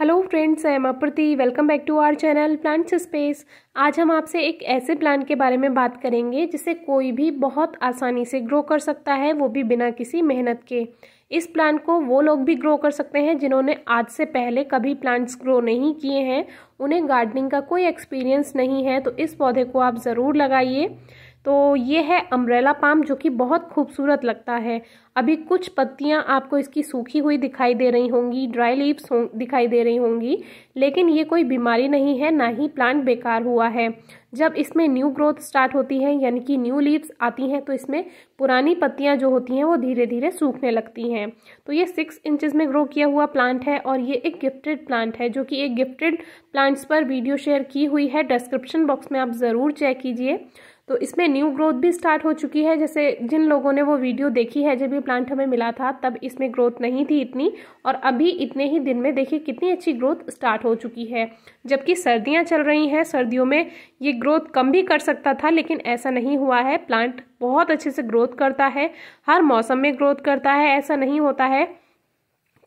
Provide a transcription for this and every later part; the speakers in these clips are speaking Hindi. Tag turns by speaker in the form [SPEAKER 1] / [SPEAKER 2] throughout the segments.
[SPEAKER 1] hello friends I am Aprati welcome back to our channel plants space आज हम आपसे एक ऐसे प्लांट के बारे में बात करेंगे जिसे कोई भी बहुत आसानी से ग्रो कर सकता है वो भी बिना किसी मेहनत के इस प्लांट को वो लोग भी ग्रो कर सकते हैं जिन्होंने आज से पहले कभी प्लांट्स ग्रो नहीं किए हैं उन्हें गार्डनिंग का कोई एक्सपीरियंस नहीं है तो इस पौधे को आप ज़रूर लगाइए तो ये है अम्ब्रेला पाम जो कि बहुत खूबसूरत लगता है अभी कुछ पत्तियां आपको इसकी सूखी हुई दिखाई दे रही होंगी ड्राई लीव्स हो, दिखाई दे रही होंगी लेकिन ये कोई बीमारी नहीं है ना ही प्लांट बेकार हुआ है जब इसमें न्यू ग्रोथ स्टार्ट होती है यानी कि न्यू लीव्स आती हैं तो इसमें पुरानी पत्तियां जो होती हैं वो धीरे धीरे सूखने लगती हैं तो ये सिक्स इंचज़ में ग्रो किया हुआ प्लांट है और ये एक गिफ्टेड प्लांट है जो कि एक गिफ्टेड प्लांट्स पर वीडियो शेयर की हुई है डिस्क्रिप्शन बॉक्स में आप ज़रूर चेक कीजिए तो इसमें न्यू ग्रोथ भी स्टार्ट हो चुकी है जैसे जिन लोगों ने वो वीडियो देखी है जब ये प्लांट हमें मिला था तब इसमें ग्रोथ नहीं थी इतनी और अभी इतने ही दिन में देखिए कितनी अच्छी ग्रोथ स्टार्ट हो चुकी है जबकि सर्दियाँ चल रही हैं सर्दियों में ये ग्रोथ कम भी कर सकता था लेकिन ऐसा नहीं हुआ है प्लांट बहुत अच्छे से ग्रोथ करता है हर मौसम में ग्रोथ करता है ऐसा नहीं होता है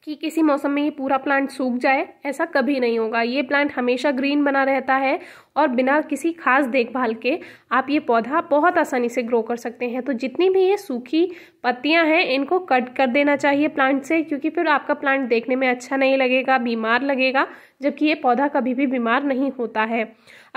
[SPEAKER 1] कि किसी मौसम में ये पूरा प्लांट सूख जाए ऐसा कभी नहीं होगा ये प्लांट हमेशा ग्रीन बना रहता है और बिना किसी खास देखभाल के आप ये पौधा बहुत आसानी से ग्रो कर सकते हैं तो जितनी भी ये सूखी पत्तियां हैं इनको कट कर देना चाहिए प्लांट से क्योंकि फिर आपका प्लांट देखने में अच्छा नहीं लगेगा बीमार लगेगा जबकि ये पौधा कभी भी बीमार नहीं होता है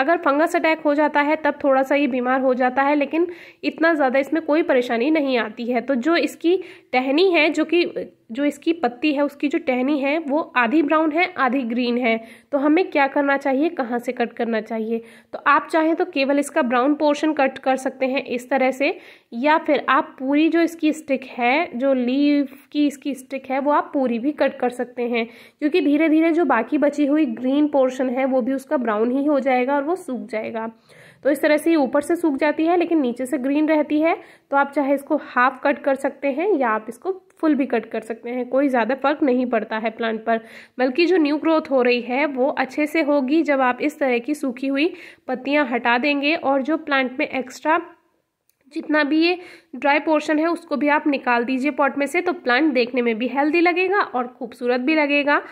[SPEAKER 1] अगर फंगस अटैक हो जाता है तब थोड़ा सा ये बीमार हो जाता है लेकिन इतना ज़्यादा इसमें कोई परेशानी नहीं आती है तो जो इसकी टहनी है जो कि जो इसकी पत्ती है उसकी जो टहनी है वो आधी ब्राउन है आधी ग्रीन है तो हमें क्या करना चाहिए कहाँ से कट करना चाहिए तो आप चाहें तो केवल इसका ब्राउन पोर्शन कट कर सकते हैं इस तरह से या फिर आप पूरी जो इसकी स्टिक है जो लीव की इसकी स्टिक है वो आप पूरी भी कट कर सकते हैं क्योंकि धीरे धीरे जो बाकी बची हुई ग्रीन पोर्शन है वो भी उसका ब्राउन ही हो जाएगा और वो सूख जाएगा तो इस तरह से ये ऊपर से सूख जाती है लेकिन नीचे से ग्रीन रहती है तो आप चाहे इसको हाफ कट कर सकते हैं या आप इसको फुल भी कट कर सकते हैं कोई ज़्यादा फर्क नहीं पड़ता है प्लांट पर बल्कि जो न्यू ग्रोथ हो रही है वो अच्छे से होगी जब आप इस तरह की सूखी हुई पत्तियां हटा देंगे और जो प्लांट में एक्स्ट्रा जितना भी ये ड्राई पोर्शन है उसको भी आप निकाल दीजिए पॉट में से तो प्लांट देखने में भी हेल्दी लगेगा और खूबसूरत भी लगेगा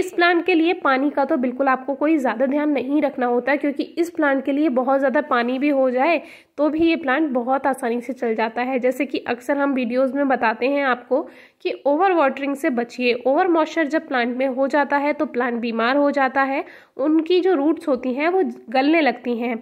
[SPEAKER 1] इस प्लांट के लिए पानी का तो बिल्कुल आपको कोई ज़्यादा ध्यान नहीं रखना होता क्योंकि इस प्लांट के लिए बहुत ज़्यादा पानी भी हो जाए तो भी ये प्लांट बहुत आसानी से चल जाता है जैसे कि अक्सर हम वीडियोज़ में बताते हैं आपको कि ओवर वाटरिंग से बचिए ओवर मॉइस्चर जब प्लांट में हो जाता है तो प्लांट बीमार हो जाता है उनकी जो रूट्स होती हैं वो गलने लगती हैं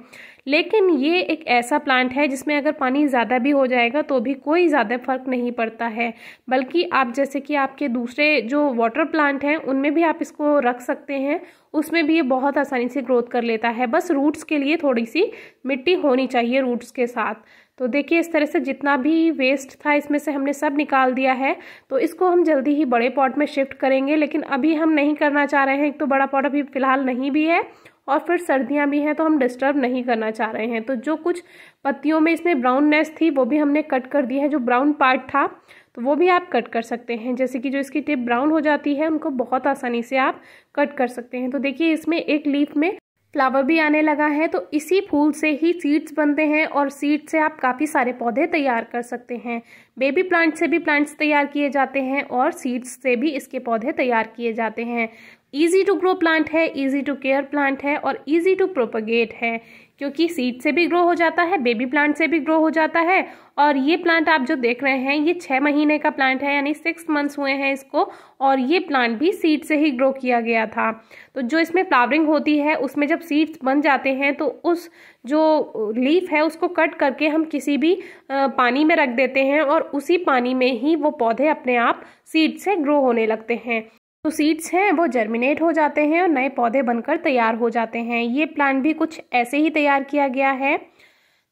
[SPEAKER 1] लेकिन ये एक ऐसा प्लांट है जिसमें अगर पानी ज़्यादा भी हो जाएगा तो भी कोई ज़्यादा फर्क नहीं पड़ता है बल्कि आप जैसे कि आपके दूसरे जो वाटर प्लांट हैं उनमें भी आप इसको रख सकते हैं उसमें भी ये बहुत आसानी से ग्रोथ कर लेता है बस रूट्स के लिए थोड़ी सी मिट्टी होनी चाहिए रूट्स के साथ तो देखिए इस तरह से जितना भी वेस्ट था इसमें से हमने सब निकाल दिया है तो इसको हम जल्दी ही बड़े पॉट में शिफ्ट करेंगे लेकिन अभी हम नहीं करना चाह रहे हैं एक तो बड़ा पॉट अभी फ़िलहाल नहीं भी है और फिर सर्दियाँ भी हैं तो हम डिस्टर्ब नहीं करना चाह रहे हैं तो जो कुछ पत्तियों में इसमें ब्राउननेस थी वो भी हमने कट कर दिया है जो ब्राउन पार्ट था तो वो भी आप कट कर सकते हैं जैसे कि जो इसकी टिप ब्राउन हो जाती है उनको बहुत आसानी से आप कट कर सकते हैं तो देखिए इसमें एक लीफ में फ्लावर भी आने लगा है तो इसी फूल से ही सीड्स बनते हैं और सीड्स से आप काफ़ी सारे पौधे तैयार कर सकते हैं बेबी प्लांट से भी प्लांट्स तैयार किए जाते हैं और सीड्स से भी इसके पौधे तैयार किए जाते हैं ईजी टू ग्रो प्लांट है ईजी टू केयर प्लांट है और ईजी टू प्रोपगेट है क्योंकि सीड से भी ग्रो हो जाता है बेबी प्लांट से भी ग्रो हो जाता है और ये प्लांट आप जो देख रहे हैं ये छः महीने का प्लांट है यानी सिक्स मंथ्स हुए हैं इसको और ये प्लांट भी सीड से ही ग्रो किया गया था तो जो इसमें फ्लावरिंग होती है उसमें जब सीड्स बन जाते हैं तो उस जो लीफ है उसको कट करके हम किसी भी पानी में रख देते हैं और उसी पानी में ही वो पौधे अपने आप सीड से ग्रो होने लगते हैं तो सीड्स हैं वो जर्मिनेट हो जाते हैं और नए पौधे बनकर तैयार हो जाते हैं ये प्लांट भी कुछ ऐसे ही तैयार किया गया है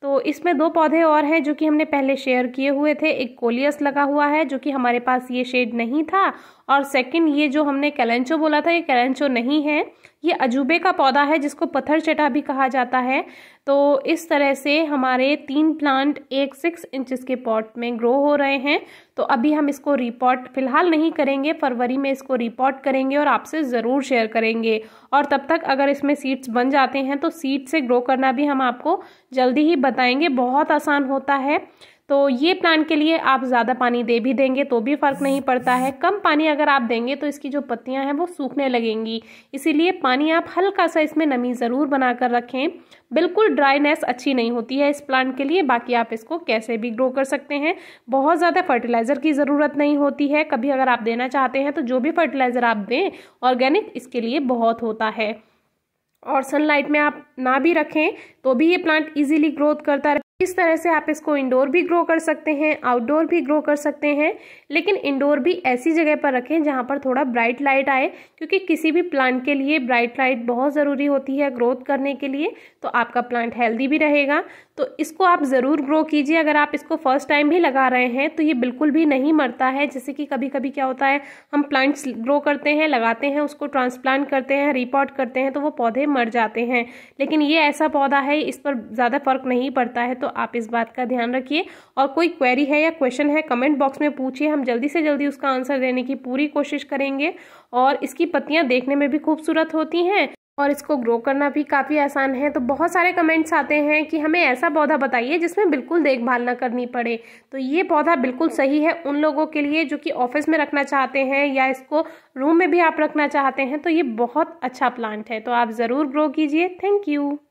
[SPEAKER 1] तो इसमें दो पौधे और हैं जो कि हमने पहले शेयर किए हुए थे एक कोलियस लगा हुआ है जो कि हमारे पास ये शेड नहीं था और सेकंड ये जो हमने कैलेंचो बोला था ये कैलेंचो नहीं है ये अजूबे का पौधा है जिसको पत्थर चटा भी कहा जाता है तो इस तरह से हमारे तीन प्लांट एक सिक्स इंचज़ के पॉट में ग्रो हो रहे हैं तो अभी हम इसको रिपोर्ट फ़िलहाल नहीं करेंगे फरवरी में इसको रिपोर्ट करेंगे और आपसे ज़रूर शेयर करेंगे और तब तक अगर इसमें सीड्स बन जाते हैं तो सीड से ग्रो करना भी हम आपको जल्दी ही बताएंगे बहुत आसान होता है तो ये प्लांट के लिए आप ज़्यादा पानी दे भी देंगे तो भी फ़र्क नहीं पड़ता है कम पानी अगर आप देंगे तो इसकी जो पत्तियां हैं वो सूखने लगेंगी इसीलिए पानी आप हल्का सा इसमें नमी ज़रूर बनाकर रखें बिल्कुल ड्राईनेस अच्छी नहीं होती है इस प्लांट के लिए बाकी आप इसको कैसे भी ग्रो कर सकते हैं बहुत ज़्यादा फर्टिलाइज़र की ज़रूरत नहीं होती है कभी अगर आप देना चाहते हैं तो जो भी फर्टिलाइज़र आप दें ऑर्गेनिक इसके लिए बहुत होता है और सनलाइट में आप ना भी रखें तो भी ये प्लांट इजीली ग्रोथ करता इस तरह से आप इसको इंडोर भी ग्रो कर सकते हैं आउटडोर भी ग्रो कर सकते हैं लेकिन इंडोर भी ऐसी जगह पर रखें जहाँ पर थोड़ा ब्राइट लाइट आए क्योंकि किसी भी प्लांट के लिए ब्राइट लाइट बहुत ज़रूरी होती है ग्रोथ करने के लिए तो आपका प्लांट हेल्दी भी रहेगा तो इसको आप ज़रूर ग्रो कीजिए अगर आप इसको फर्स्ट टाइम भी लगा रहे हैं तो ये बिल्कुल भी नहीं मरता है जैसे कि कभी कभी क्या होता है हम प्लांट्स ग्रो करते हैं लगाते हैं उसको ट्रांसप्लांट करते हैं रिपोर्ट करते हैं तो वो पौधे मर जाते हैं लेकिन ये ऐसा पौधा है इस पर ज़्यादा फर्क नहीं पड़ता है तो आप इस बात का ध्यान रखिए और कोई क्वेरी है या क्वेश्चन है कमेंट बॉक्स में पूछिए हम जल्दी से जल्दी उसका आंसर देने की पूरी कोशिश करेंगे और इसकी पत्तियाँ देखने में भी खूबसूरत होती हैं और इसको ग्रो करना भी काफ़ी आसान है तो बहुत सारे कमेंट्स आते हैं कि हमें ऐसा पौधा बताइए जिसमें बिल्कुल देखभाल ना करनी पड़े तो ये पौधा बिल्कुल सही है उन लोगों के लिए जो कि ऑफिस में रखना चाहते हैं या इसको रूम में भी आप रखना चाहते हैं तो ये बहुत अच्छा प्लांट है तो आप ज़रूर ग्रो कीजिए थैंक यू